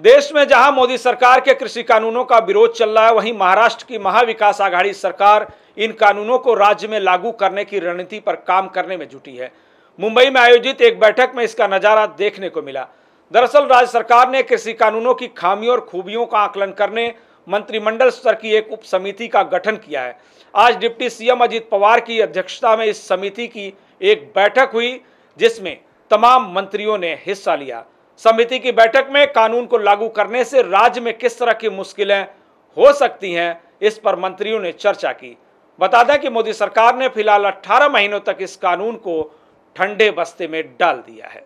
देश में जहां मोदी सरकार के कृषि कानूनों का विरोध चल रहा है वहीं महाराष्ट्र की महाविकास आघाड़ी सरकार इन कानूनों को राज्य में लागू करने की रणनीति पर काम करने में जुटी है मुंबई में आयोजित एक बैठक में इसका नज़ारा देखने को मिला दरअसल राज्य सरकार ने कृषि कानूनों की खामियों और खूबियों का आकलन करने मंत्रिमंडल स्तर की एक उप समिति का गठन किया है आज डिप्टी सीएम अजीत पवार की अध्यक्षता में इस समिति की एक बैठक हुई जिसमें तमाम मंत्रियों ने हिस्सा लिया समिति की बैठक में कानून को लागू करने से राज्य में किस तरह की मुश्किलें हो सकती हैं इस पर मंत्रियों ने चर्चा की बता दें कि मोदी सरकार ने फिलहाल 18 महीनों तक इस कानून को ठंडे बस्ते में डाल दिया है